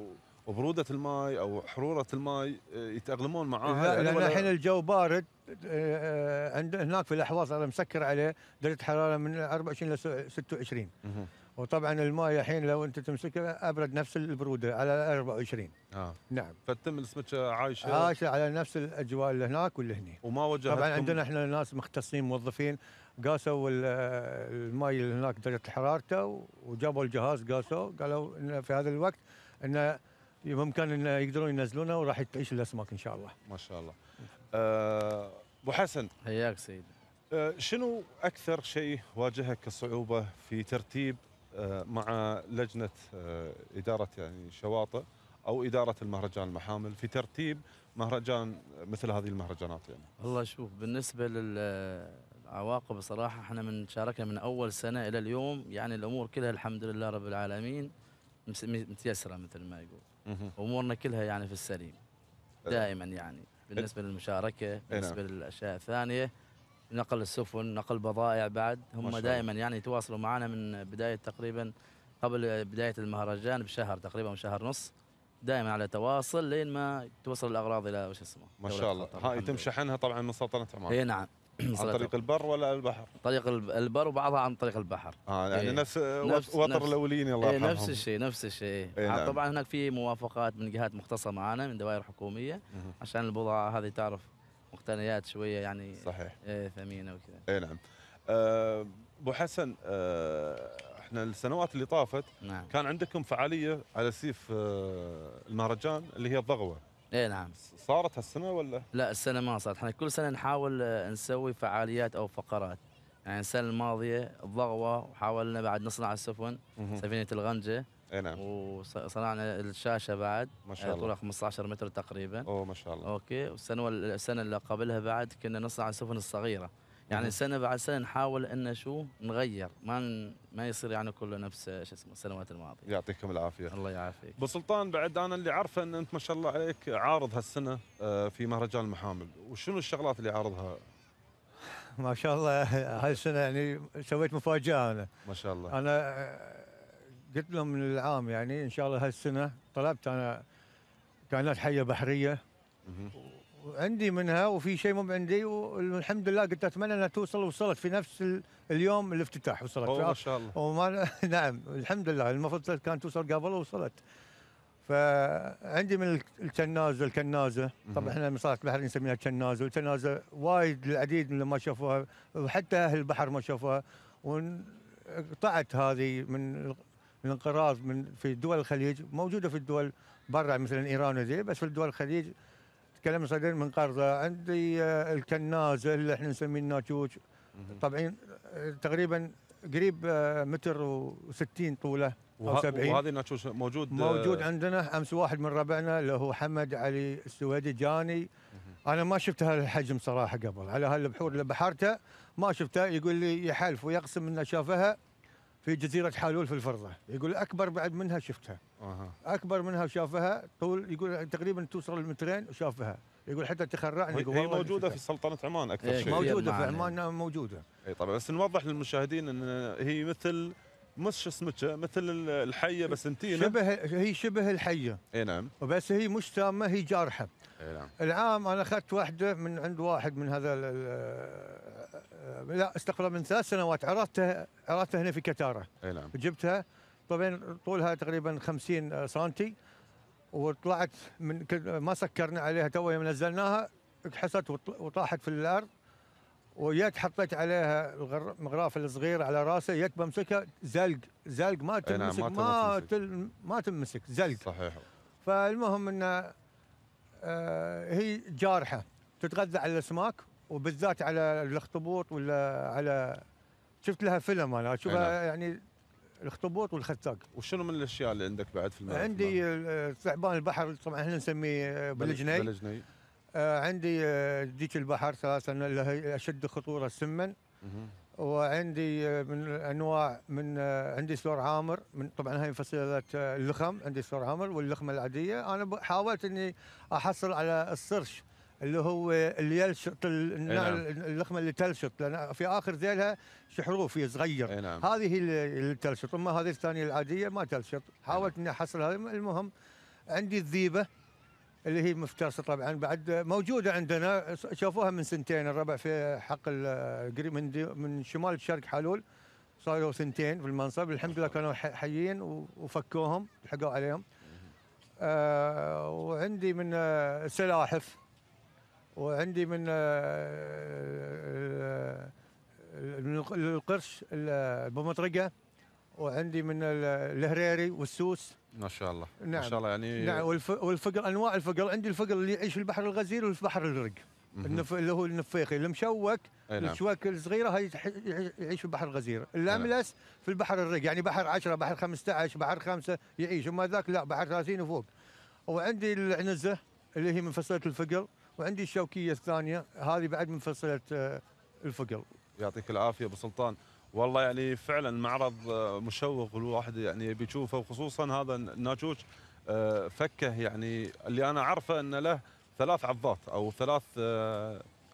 وبروده الماء او حروره الماء آه، يتاقلمون معاها لان الحين الجو بارد آه، آه، عند هناك في الاحواض انا مسكر عليه درجه حراره من 24 ل 26 وطبعا الماء الحين لو انت تمسكه ابرد نفس البروده على 24 اه نعم فتتم السمكه عايشه عايشه على نفس الاجواء اللي هناك واللي هنا وما وجهت طبعا عندنا احنا ناس مختصين موظفين قاسوا الماء اللي هناك درجه حرارته وجابوا الجهاز قاسوا قالوا انه في هذا الوقت انه بامكان يقدرون ينزلونا وراح تعيش الاسماك ان شاء الله. ما شاء الله. آه، ابو أه حسن حياك سيدي. أه شنو اكثر شيء واجهك كصعوبه في ترتيب أه مع لجنه آه، اداره يعني شواطئ او اداره المهرجان المحامل في ترتيب مهرجان مثل هذه المهرجانات يعني؟ والله شوف بالنسبه للعواقب آه، صراحه احنا من شاركنا من اول سنه الى اليوم يعني الامور كلها الحمد لله رب العالمين متيسره مثل ما يقول. امورنا كلها يعني في السليم أه. دائما يعني بالنسبه للمشاركه بالنسبه نعم. للاشياء الثانيه نقل السفن نقل بضائع بعد هم دائما يعني يتواصلوا معنا من بدايه تقريبا قبل بدايه المهرجان بشهر تقريبا شهر ونص دائما على تواصل لين ما توصل الاغراض الى وش اسمه ما شاء الله هاي يتم شحنها طبعا من سلطنه عمان اي نعم عن طريق البر ولا البحر؟ طريق البر وبعضها عن طريق البحر اه يعني إيه. نفس, نفس وتر الاولين الله إيه، يرحمهم إيه نفس الشيء نفس الشيء إيه نعم. آه، طبعا هناك في موافقات من جهات مختصه معنا من دوائر حكوميه مه. عشان البضاعه هذه تعرف مقتنيات شويه يعني صحيح إيه ثمينه وكذا اي نعم آه، ابو أه حسن أه احنا السنوات اللي طافت نعم. كان عندكم فعاليه على سيف آه، المهرجان اللي هي الضغوه اي نعم صارت هالسنه ولا؟ لا السنه ما صارت، احنا كل سنه نحاول آه، نسوي فعاليات او فقرات. يعني السنه الماضيه الضغوه وحاولنا بعد نصنع السفن سفينه الغنجه اي نعم وصنعنا الشاشه بعد ما شاء الله طولها 15 متر تقريبا اوه ما شاء الله اوكي والسنه السنه اللي قبلها بعد كنا نصنع السفن الصغيره يعني نعم. سنه بعد سنه نحاول ان شو نغير ما ما يصير يعني كله نفس شو اسمه السنوات الماضيه يعطيكم العافيه الله يعافيك ابو سلطان بعد انا اللي عارفه ان انت ما شاء الله عليك عارض هالسنه آه، في مهرجان المحامل وشنو الشغلات اللي عارضها ما شاء الله هالسنه يعني سويت مفاجاه انا ما شاء الله انا آه، قلت لهم من العام يعني ان شاء الله هالسنه طلبت انا كائنات حيه بحريه عندي منها وفي شيء مو عندي والحمد لله قلت اتمنى انها توصل وصلت في نفس اليوم الافتتاح وصلت ما شاء الله وما نعم الحمد لله المفروض كانت توصل قبل وصلت فعندي من الكنازه الكنازه طبعا احنا مصارعه البحر نسميها كنازه والكنازه وايد العديد من ما شافوها وحتى اهل البحر ما شافوها وقطعت هذه من الانقراض من في دول الخليج موجوده في الدول برا مثلا ايران وذي بس في دول الخليج كلام صدر من قرضه عندي آه، الكناز اللي احنا نسميه الناتوج طبعا آه، تقريبا قريب آه، متر و60 طوله او 70 وهذه الناتوج موجود موجود عندنا امس واحد من ربعنا اللي هو حمد علي السويدي جاني انا ما شفت هالحجم صراحه قبل على هالبحور اللي بحرته ما شفته يقول لي يحلف ويقسم انه شافها في جزيره حالول في الفرضه يقول اكبر بعد منها شفتها أه. اكبر منها وشافها طول يقول تقريبا توصل المترين وشافها يقول حتى تخرعني هي, هي موجوده في سلطنه عمان اكثر إيه شيء موجوده في عمان نعم، موجوده اي طبعا بس نوضح للمشاهدين ان هي مثل مش سمكه مثل الحيه بس انتينا نعم؟ شبه هي شبه الحيه اي نعم بس هي مش تامه هي جارحه اي نعم العام انا اخذت واحده من عند واحد من هذا لا استقبل من ثلاث سنوات عرضتها عرضتها هنا في كتاره اي نعم جبتها طبعا طولها تقريبا 50 سنتي وطلعت من ما سكرنا عليها تو يوم نزلناها اتحست وطاحت في الارض ويت حطيت عليها المغراف الصغير على راسه يت بمسكها زلق زلق ما نعم، تمسك ما ما تمسك زلق صحيح فالمهم ان آه، هي جارحه تتغذى على الاسماك وبالذات على الاخطبوط ولا على شفت لها فيلم انا نعم. اشوفها يعني الاخطبوط والخزاق وشنو من الاشياء اللي عندك بعد في الماء عندي ثعبان البحر طبعا احنا نسميه بلجني بلجني آه عندي آه، ديك البحر ثلاثه اللي هي اشد خطوره سما وعندي آه، من انواع من آه، عندي سور عامر من طبعا هاي فصيله اللخم عندي سور عامر واللخمه العاديه انا حاولت اني احصل على الصرش اللي هو اللي يلشط نعم. اللخمه اللي تلشط لان في اخر ذيلها شحروف صغير نعم. هذه هي اللي تلشط اما هذه الثانيه العاديه ما تلشط حاولت اني احصل المهم عندي الذيبه اللي هي مفترسه طبعا بعد موجوده عندنا شافوها من سنتين الربع في حق قريب من من شمال شرق حلول صاروا سنتين في المنصب الحمد لله كانوا حيين وفكوهم لحقوا عليهم آه وعندي من آه، سلاحف وعندي من آه، آه، آه، من القرش البمطرقه وعندي من الهريري والسوس ما شاء الله نعم ما شاء الله يعني نعم والفقر انواع الفقر عندي الفقر اللي يعيش في البحر الغزير وفي بحر الرق النف... اللي هو النفيخي المشوك نعم. الشواك الصغيره هاي يعيش في البحر الغزير نعم. الاملس في البحر الرق يعني بحر 10 بحر 15 بحر 5 يعيش اما ذاك لا بحر 30 وفوق وعندي العنزه اللي هي من فصيله الفقر وعندي الشوكيه الثانيه هذه بعد من فصيله آه، الفقل يعطيك العافيه ابو سلطان والله يعني فعلا معرض آه، مشوق والواحد يعني بيشوفه وخصوصا هذا الناجوج آه، فكه يعني اللي انا عارفه انه له ثلاث عضات او ثلاث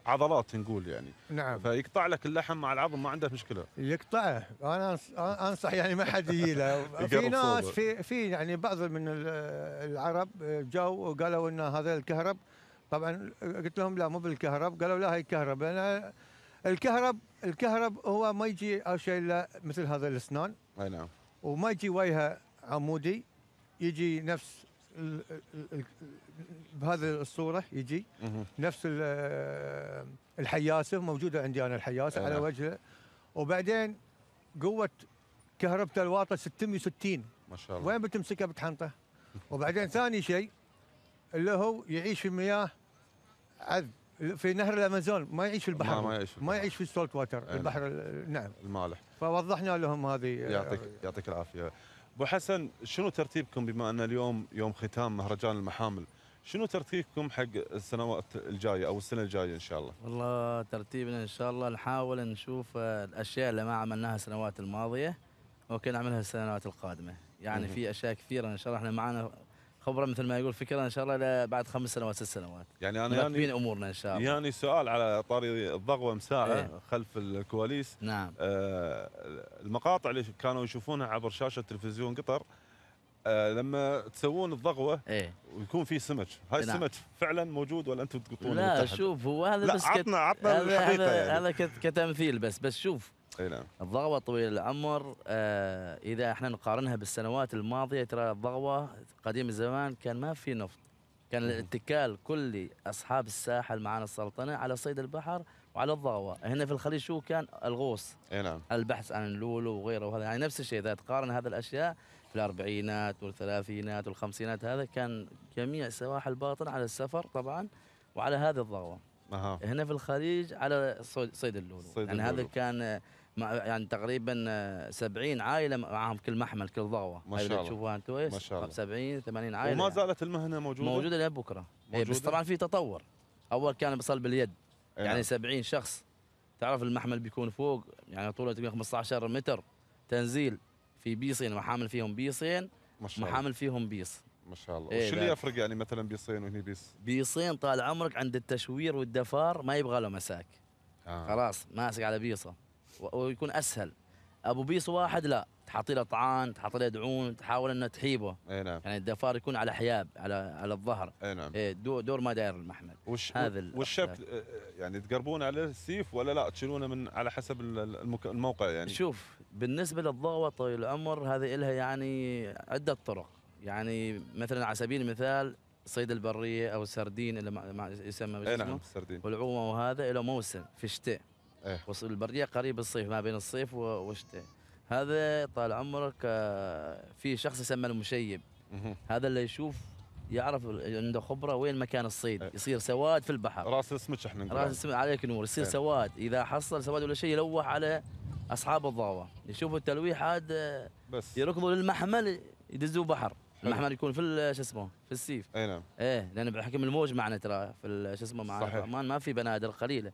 عضلات نقول يعني نعم فيقطع لك اللحم مع العظم ما عنده مشكله يقطعه انا انصح يعني ما حد يجي له في ناس في في يعني بعض من العرب جو وقالوا ان هذا الكهرب طبعا قلت لهم لا مو بالكهرب قالوا لا هي كهرب انا الكهرب الكهرب هو ما يجي او شيء الا مثل هذا الاسنان اي نعم وما يجي وجهه عمودي يجي نفس بهذه الصوره يجي نفس الحياسه موجوده عندي انا الحياسه على نعم. وجهه وبعدين قوه كهربته الواطه 660 ما شاء الله وين بتمسكها بتحنطه وبعدين ثاني شيء اللي هو يعيش في المياه عذب في نهر الامازون ما يعيش في البحر ما, ما يعيش في ما يعيش في السولت ووتر يعني البحر نعم. نعم المالح فوضحنا لهم هذه آه، يعطيك يعطيك العافيه ابو حسن شنو ترتيبكم بما ان اليوم يوم ختام مهرجان المحامل شنو ترتيبكم حق السنوات الجايه او السنه الجايه ان شاء الله؟ والله ترتيبنا ان شاء الله نحاول نشوف آه، الاشياء اللي ما عملناها السنوات الماضيه ممكن نعملها السنوات القادمه، يعني في اشياء كثيره ان شاء الله احنا معنا خبره مثل ما يقول فكره ان شاء الله بعد خمس سنوات ست سنوات يعني انا يعني امورنا ان شاء الله يعني سؤال على طاري الضغوه مساعه ايه؟ خلف الكواليس نعم آه المقاطع اللي كانوا يشوفونها عبر شاشه تلفزيون قطر آه لما تسوون الضغوه ايه؟ ويكون في سمك هاي نعم. السمك فعلا موجود ولا انتم تقطونه لا شوف هو هذا بس عطنا عطنا الحقيقه هذا يعني. هذا كتمثيل بس بس شوف اي نعم الضغوه طويله العمر آه اذا احنا نقارنها بالسنوات الماضيه ترى الضغوه قديم الزمان كان ما في نفط كان الاتكال كلي اصحاب الساحل معانا السلطنه على صيد البحر وعلى الضغوه هنا في الخليج شو كان الغوص اي نعم البحث عن اللولو وغيره وهذا يعني نفس الشيء اذا تقارن هذه الاشياء في الاربعينات والثلاثينات والخمسينات هذا كان جميع سواحل باطن على السفر طبعا وعلى هذه الضغوه أه. هنا في الخليج على صيد اللولو صيد يعني اللولو. هذا كان يعني تقريبا 70 آه، عائله معاهم كل محمل كل ضوء ما شاء الله تشوفوها انتم ايش؟ ما شاء الله 70 80 عائله وما يعني. زالت المهنه موجوده؟ موجوده لبكره إيه، موجودة؟ بس طبعا في تطور اول كان بصل باليد إيه، يعني 70 نعم. شخص تعرف المحمل بيكون فوق يعني طوله تقريبا 15 متر تنزيل في بيصين محامل فيهم بيصين ما شاء الله محامل فيهم بيص ما شاء الله إيه وش اللي يفرق يعني مثلا بيصين وهني بيص؟ بيصين طال عمرك عند التشوير والدفار ما يبغى له مساك آه. خلاص ماسك على بيصه ويكون اسهل ابو بيص واحد لا تحطي له طعان تحطي له دعون تحاول انه تحيبه اي نعم يعني الدفار يكون على حياب على على الظهر اي نعم إيه دور, دور ما داير المحمل وش هذا والشبك آه، يعني تقربون على السيف ولا لا تشيلونه من على حسب الموقع يعني شوف بالنسبه للضوء طويل العمر هذه لها يعني عده طرق يعني مثلا على سبيل المثال صيد البريه او السردين اللي ما يسمى بالاسم اي نعم السردين والعومه وهذا له موسم في الشتاء إيه. وصول البرية قريب الصيف ما بين الصيف والشتاء هذا طال عمرك آه، في شخص يسمى المشيب هذا اللي يشوف يعرف عنده خبره وين مكان الصيد إيه. يصير سواد في البحر راس السمك احنا نقول راس السمك عليك نور يصير إيه. سواد اذا حصل سواد ولا شيء يلوح على اصحاب الضاوه يشوفوا التلويح هذا آه، بس يركضوا للمحمل يدزوا بحر المحمر يكون في شو اسمه في السيف اي نعم ايه لان بحكم الموج معنا ترى في شو اسمه مع الرحمن ما في بنادر قليله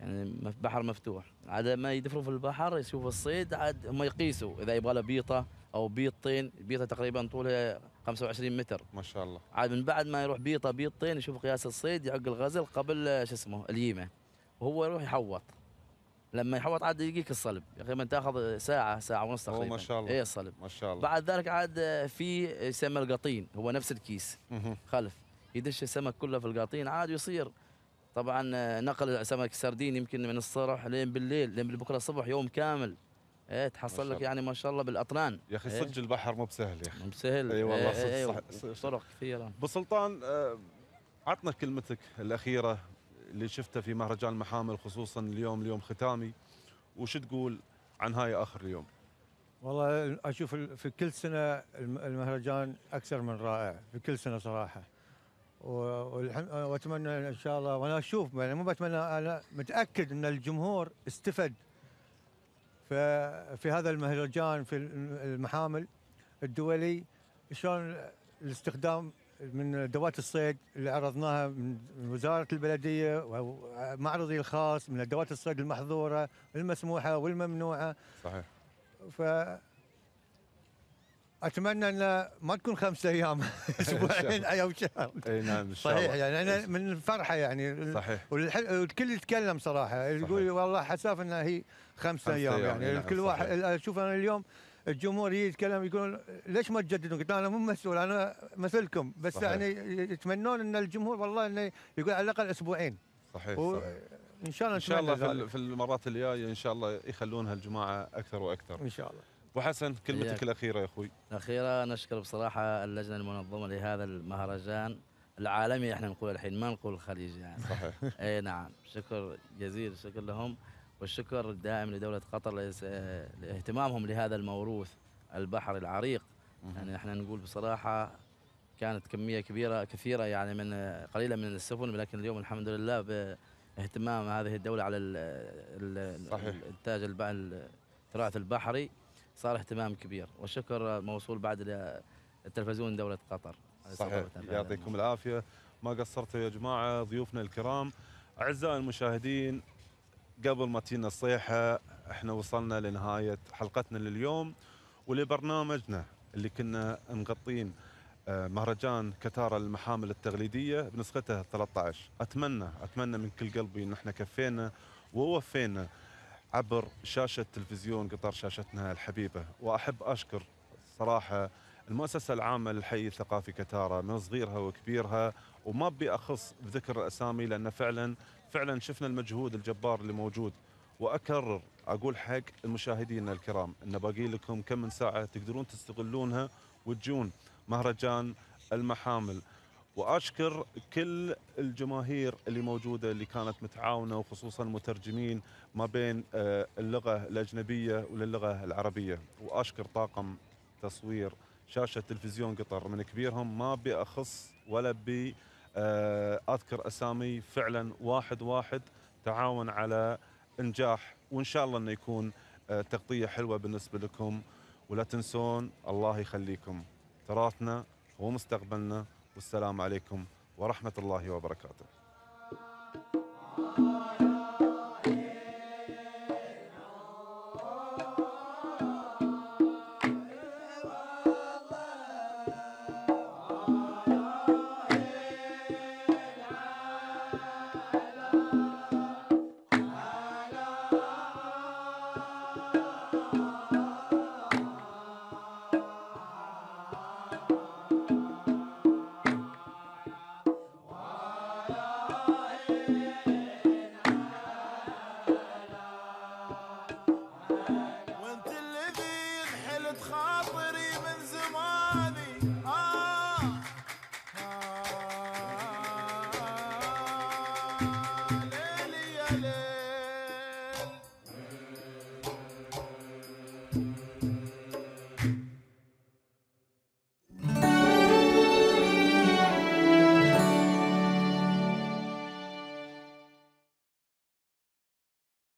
يعني بحر مفتوح عاد ما يدفروا في البحر يشوفوا الصيد عاد هم يقيسوا اذا يبغى له بيطه او بيطين بيطه تقريبا طولها 25 متر ما شاء الله عاد من بعد ما يروح بيطه بيطين يشوف قياس الصيد يعق الغزل قبل شو اسمه اليمه وهو يروح يحوط لما يحوط عاد يجيك الصلب من تاخذ ساعه ساعه ونص تقريبا ما شاء الله ايه الصلب ما شاء الله بعد ذلك عاد في يسمى القطين هو نفس الكيس خلف يدش السمك كله في القطين عاد يصير طبعا نقل سمك السردين يمكن من الصبح لين بالليل لين بكره الصبح يوم كامل ايه تحصل لك يعني ما شاء الله بالاطنان يا اخي إيه. صدق إيه؟ البحر مو بسهل يا اخي مو بسهل اي والله إيه، إيه، صدق صح طرق كثيره بسلطان آه، عطنا كلمتك الاخيره اللي شفته في مهرجان المحامل خصوصا اليوم اليوم ختامي وش تقول عن هاي اخر اليوم؟ والله اشوف في كل سنه المهرجان اكثر من رائع في كل سنه صراحه واتمنى ان شاء الله وانا اشوف يعني مو بتمنى انا متاكد ان الجمهور استفد في هذا المهرجان في المحامل الدولي شلون الاستخدام من ادوات الصيد اللي عرضناها من وزاره البلديه ومعرضي الخاص من ادوات الصيد المحظوره المسموحه والممنوعه صحيح ف اتمنى ان ما تكون خمسة ايام اسبوعين او شهر اي نعم ان شاء الله صحيح يعني انا من الفرحه يعني صحيح والكل يتكلم صراحه يقول والله حساف انها هي خمسة ايام يعني, يعني واحد اشوف انا اليوم الجمهور يتكلم يقول ليش ما تجددون؟ قلت انا مو مسؤول انا مثلكم بس صحيح. يعني يتمنون ان الجمهور والله انه يقول على الاقل اسبوعين. صحيح و... صحيح. ان شاء الله ان شاء الله في, في المرات الجايه ان شاء الله يخلونها الجماعه اكثر واكثر. ان شاء الله. ابو حسن كلمتك الاخيره يا اخوي. الاخيره نشكر بصراحه اللجنه المنظمه لهذا المهرجان العالمي احنا نقول الحين ما نقول الخليجي يعني. صحيح. اي نعم شكر جزيل شكر لهم. والشكر الدائم لدولة قطر لاهتمامهم لهذا الموروث البحر العريق يعني احنا نقول بصراحة كانت كمية كبيرة كثيرة يعني من قليلة من السفن لكن اليوم الحمد لله باهتمام هذه الدولة على صحيح. الانتاج التراث البحري صار اهتمام كبير والشكر موصول بعد التلفزيون دولة قطر صحيح يعطيكم العافية ما قصرتوا يا جماعة ضيوفنا الكرام أعزائي المشاهدين قبل ما تينا الصيحه احنا وصلنا لنهايه حلقتنا لليوم ولبرنامجنا اللي كنا مغطين آه، مهرجان كتارة للمحامل التقليدية بنسخته 13 أتمنى أتمنى من كل قلبي أن احنا كفينا ووفينا عبر شاشة تلفزيون قطر شاشتنا الحبيبة وأحب أشكر صراحة المؤسسة العامة للحي الثقافي كتارة من صغيرها وكبيرها وما بي اخص بذكر الاسامي لان فعلا فعلا شفنا المجهود الجبار اللي موجود واكرر اقول حق المشاهدين الكرام ان باقي لكم كم من ساعه تقدرون تستغلونها وتجون مهرجان المحامل واشكر كل الجماهير اللي موجوده اللي كانت متعاونه وخصوصا المترجمين ما بين آه، اللغه الاجنبيه وللغه العربيه واشكر طاقم تصوير شاشه تلفزيون قطر من كبيرهم ما باخص ولا ب آه، اذكر اسامي فعلا واحد واحد تعاون على انجاح وان شاء الله انه يكون آه، تغطيه حلوه بالنسبه لكم ولا تنسون الله يخليكم تراثنا هو مستقبلنا والسلام عليكم ورحمه الله وبركاته.